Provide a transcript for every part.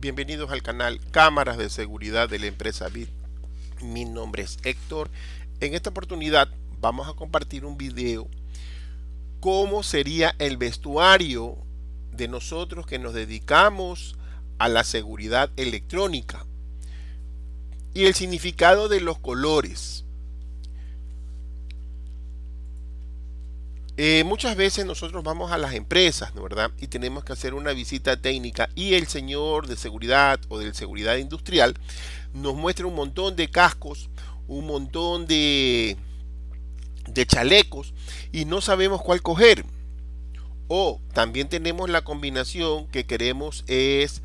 Bienvenidos al canal Cámaras de Seguridad de la empresa BIT. Mi nombre es Héctor. En esta oportunidad vamos a compartir un video cómo sería el vestuario de nosotros que nos dedicamos a la seguridad electrónica y el significado de los colores. Eh, muchas veces nosotros vamos a las empresas, ¿no verdad? Y tenemos que hacer una visita técnica y el señor de seguridad o de seguridad industrial nos muestra un montón de cascos, un montón de, de chalecos y no sabemos cuál coger. O también tenemos la combinación que queremos es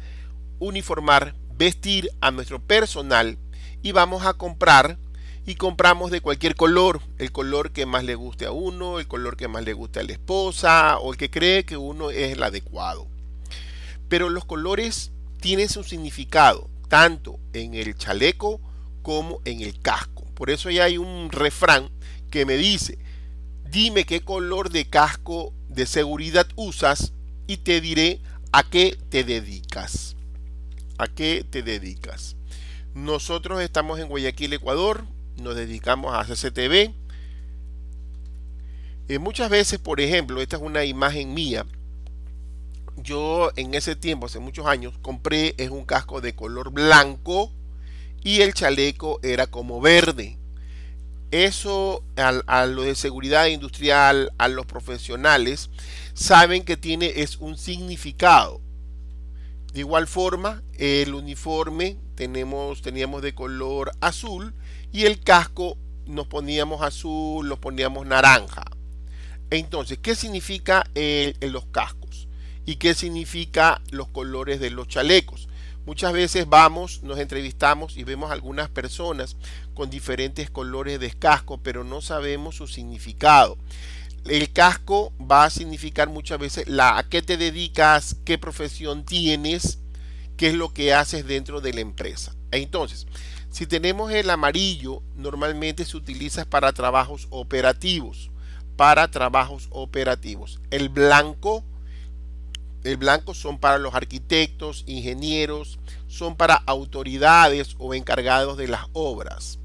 uniformar, vestir a nuestro personal y vamos a comprar y compramos de cualquier color, el color que más le guste a uno, el color que más le guste a la esposa o el que cree que uno es el adecuado. Pero los colores tienen su significado, tanto en el chaleco como en el casco. Por eso ya hay un refrán que me dice, dime qué color de casco de seguridad usas y te diré a qué te dedicas. ¿A qué te dedicas? Nosotros estamos en Guayaquil, Ecuador nos dedicamos a CCTV. Eh, muchas veces, por ejemplo, esta es una imagen mía. Yo en ese tiempo, hace muchos años, compré es un casco de color blanco y el chaleco era como verde. Eso a, lo de seguridad industrial, a los profesionales, saben que tiene es un significado. De igual forma, el uniforme tenemos, teníamos de color azul y el casco nos poníamos azul, los poníamos naranja. Entonces, ¿qué significa el, los cascos? ¿Y qué significa los colores de los chalecos? Muchas veces vamos, nos entrevistamos y vemos algunas personas con diferentes colores de casco, pero no sabemos su significado. El casco va a significar muchas veces la, a qué te dedicas, qué profesión tienes, qué es lo que haces dentro de la empresa. Entonces, si tenemos el amarillo, normalmente se utiliza para trabajos operativos, para trabajos operativos. El blanco, el blanco son para los arquitectos, ingenieros, son para autoridades o encargados de las obras.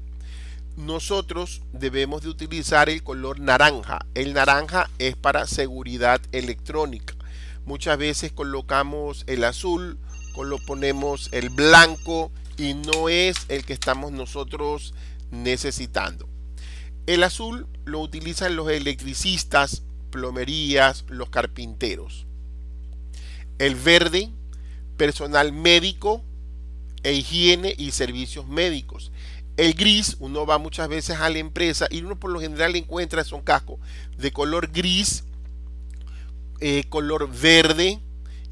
Nosotros debemos de utilizar el color naranja. El naranja es para seguridad electrónica. Muchas veces colocamos el azul, lo ponemos el blanco y no es el que estamos nosotros necesitando. El azul lo utilizan los electricistas, plomerías, los carpinteros. El verde, personal médico e higiene y servicios médicos. El gris, uno va muchas veces a la empresa y uno por lo general encuentra son cascos de color gris, eh, color verde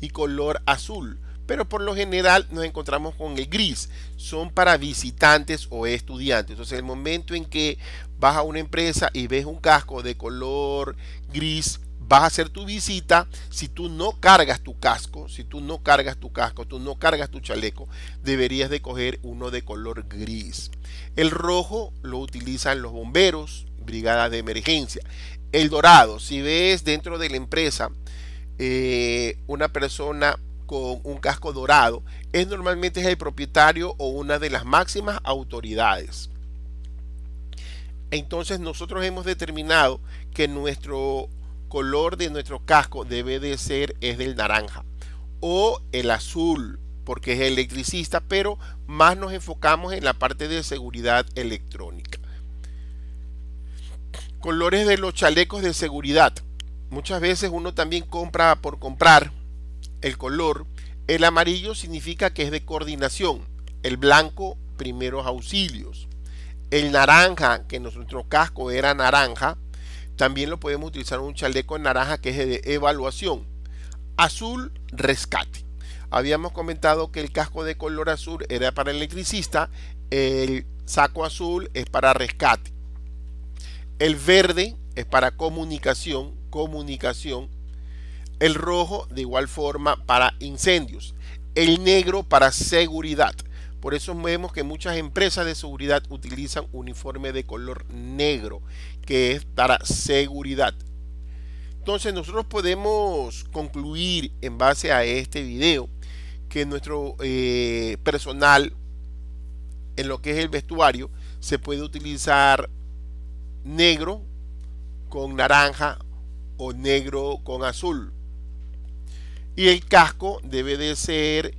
y color azul pero por lo general nos encontramos con el gris. Son para visitantes o estudiantes. Entonces, el momento en que vas a una empresa y ves un casco de color gris, vas a hacer tu visita. Si tú no cargas tu casco, si tú no cargas tu casco, tú no cargas tu chaleco, deberías de coger uno de color gris. El rojo lo utilizan los bomberos, brigadas de emergencia. El dorado, si ves dentro de la empresa eh, una persona con un casco dorado es normalmente el propietario o una de las máximas autoridades. Entonces nosotros hemos determinado que nuestro color de nuestro casco debe de ser es del naranja o el azul porque es electricista, pero más nos enfocamos en la parte de seguridad electrónica. Colores de los chalecos de seguridad. Muchas veces uno también compra por comprar el color, el amarillo significa que es de coordinación, el blanco primeros auxilios, el naranja, que nuestro casco era naranja, también lo podemos utilizar un chaleco en naranja que es de evaluación, azul rescate. Habíamos comentado que el casco de color azul era para electricista, el saco azul es para rescate, el verde es para comunicación, comunicación, el rojo de igual forma para incendios. El negro para seguridad. Por eso vemos que muchas empresas de seguridad utilizan uniforme de color negro, que es para seguridad. Entonces nosotros podemos concluir en base a este video que nuestro eh, personal en lo que es el vestuario se puede utilizar negro con naranja o negro con azul y el casco debe de ser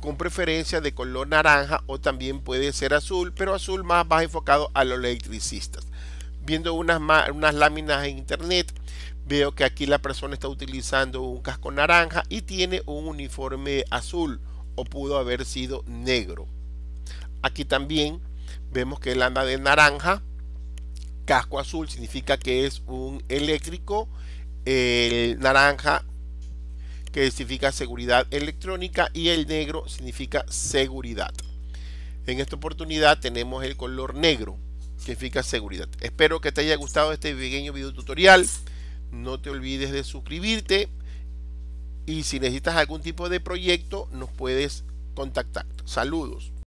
con preferencia de color naranja o también puede ser azul, pero azul más, más enfocado a los electricistas. Viendo unas, unas láminas en internet, veo que aquí la persona está utilizando un casco naranja y tiene un uniforme azul o pudo haber sido negro. Aquí también vemos que él anda de naranja. Casco azul significa que es un eléctrico. El naranja que significa seguridad electrónica, y el negro significa seguridad. En esta oportunidad tenemos el color negro, que significa seguridad. Espero que te haya gustado este pequeño video tutorial. No te olvides de suscribirte. Y si necesitas algún tipo de proyecto, nos puedes contactar. Saludos.